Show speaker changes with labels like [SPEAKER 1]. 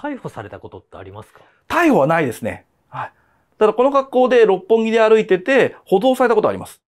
[SPEAKER 1] 逮捕されたことってありますか逮捕はないですね。はい。ただこの格好で六本木で
[SPEAKER 2] 歩いてて、補導されたことあります。